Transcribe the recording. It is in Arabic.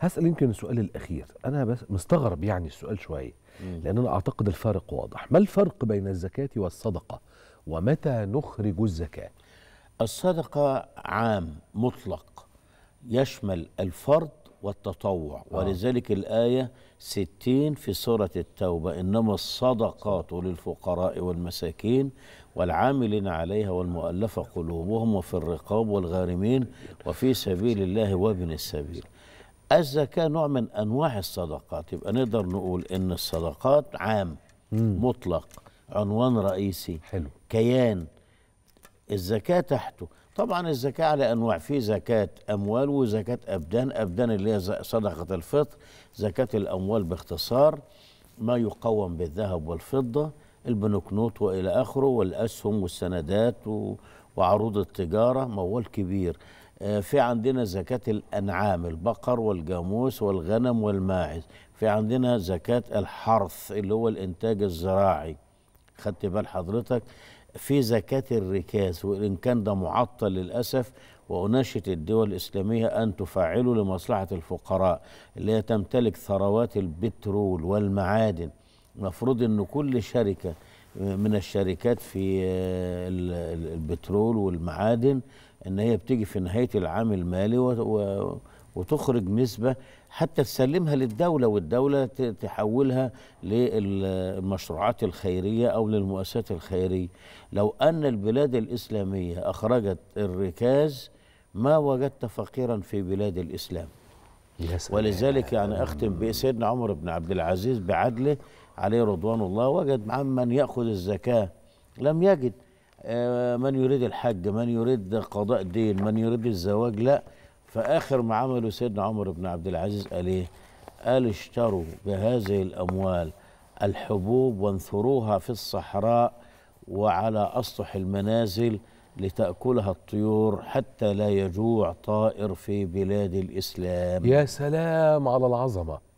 هسال يمكن السؤال الاخير انا بس مستغرب يعني السؤال شويه لان انا اعتقد الفارق واضح ما الفرق بين الزكاه والصدقه ومتى نخرج الزكاه الصدقه عام مطلق يشمل الفرض والتطوع آه. ولذلك الآية ستين في سورة التوبة إنما الصدقات للفقراء والمساكين والعاملين عليها والمؤلفة قلوبهم وفي الرقاب والغارمين وفي سبيل الله وابن السبيل الزكاة نوع من أنواع الصدقات يبقى نقدر نقول إن الصدقات عام م. مطلق عنوان رئيسي حلو. كيان الزكاة تحته طبعا الزكاة على أنواع في زكاة أموال وزكاة أبدان أبدان اللي هي صدقة الفطر زكاة الأموال باختصار ما يقوم بالذهب والفضة نوت وإلى آخره والأسهم والسندات وعروض التجارة موال كبير آه، في عندنا زكاة الأنعام البقر والجاموس والغنم والماعز في عندنا زكاة الحرث اللي هو الإنتاج الزراعي خدت بال حضرتك في زكاة الركاز وإن كان ده معطل للأسف وأناشد الدول الإسلامية أن تفعله لمصلحة الفقراء اللي هي تمتلك ثروات البترول والمعادن مفروض أن كل شركة من الشركات في آه، البترول والمعادن ان هي بتيجي في نهايه العام المالي وتخرج نسبه حتى تسلمها للدوله والدوله تحولها للمشروعات الخيريه او للمؤسسات الخيريه لو ان البلاد الاسلاميه اخرجت الركاز ما وجدت فقيرا في بلاد الاسلام ولذلك يعني اختم بسيدنا عمر بن عبد العزيز بعدله عليه رضوان الله وجد عمن يأخذ الزكاة لم يجد آه، من يريد الحج من يريد قضاء دين من يريد الزواج لا فآخر ما عمله سيدنا عمر بن عبد العزيز قال إيه قال اشتروا بهذه الأموال الحبوب وانثروها في الصحراء وعلى أسطح المنازل لتأكلها الطيور حتى لا يجوع طائر في بلاد الإسلام يا سلام على العظمة